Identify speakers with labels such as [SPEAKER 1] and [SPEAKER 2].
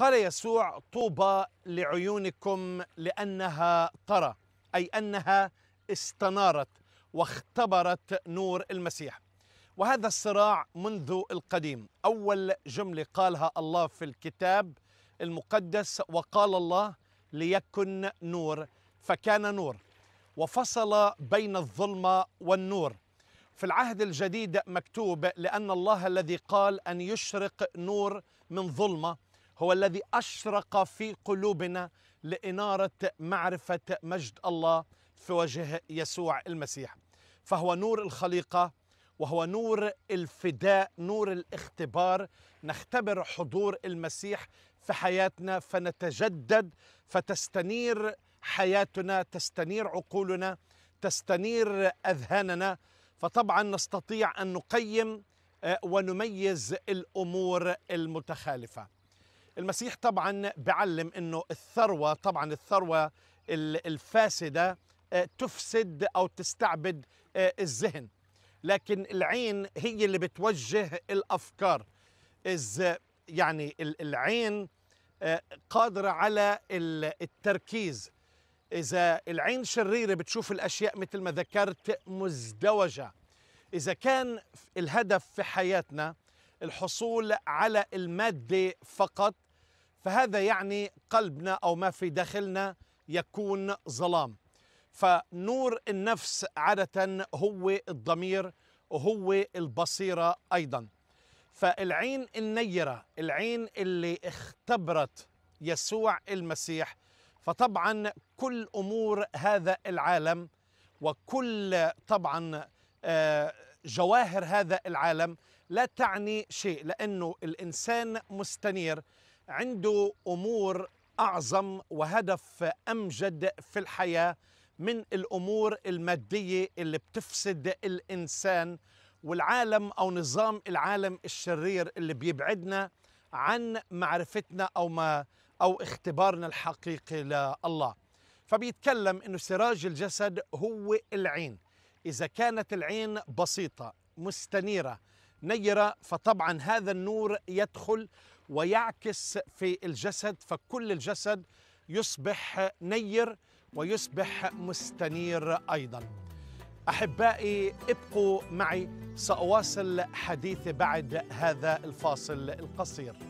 [SPEAKER 1] قال يسوع طوبى لعيونكم لانها ترى اي انها استنارت واختبرت نور المسيح وهذا الصراع منذ القديم اول جمله قالها الله في الكتاب المقدس وقال الله ليكن نور فكان نور وفصل بين الظلمه والنور في العهد الجديد مكتوب لان الله الذي قال ان يشرق نور من ظلمه هو الذي أشرق في قلوبنا لإنارة معرفة مجد الله في وجه يسوع المسيح فهو نور الخليقة وهو نور الفداء نور الاختبار نختبر حضور المسيح في حياتنا فنتجدد فتستنير حياتنا تستنير عقولنا تستنير اذهاننا فطبعا نستطيع ان نقيم آه، ونميز الامور المتخالفه المسيح طبعا بعلم انه الثروه طبعا الثروه الفاسده آه، تفسد او تستعبد آه، الذهن لكن العين هي اللي بتوجه الافكار إذ يعني العين آه، قادره على التركيز اذا العين شريره بتشوف الاشياء مثل ما ذكرت مزدوجه اذا كان الهدف في حياتنا الحصول على المادة فقط فهذا يعني قلبنا أو ما في داخلنا يكون ظلام فنور النفس عادة هو الضمير وهو البصيرة أيضا فالعين النيرة العين اللي اختبرت يسوع المسيح فطبعا كل أمور هذا العالم وكل طبعا آه جواهر هذا العالم لا تعني شيء لانه الانسان مستنير عنده امور اعظم وهدف امجد في الحياه من الامور الماديه اللي بتفسد الانسان والعالم او نظام العالم الشرير اللي بيبعدنا عن معرفتنا او ما او اختبارنا الحقيقي لله فبيتكلم انه سراج الجسد هو العين إذا كانت العين بسيطة مستنيرة نيرة فطبعا هذا النور يدخل ويعكس في الجسد فكل الجسد يصبح نير ويصبح مستنير أيضا أحبائي ابقوا معي سأواصل حديثي بعد هذا الفاصل القصير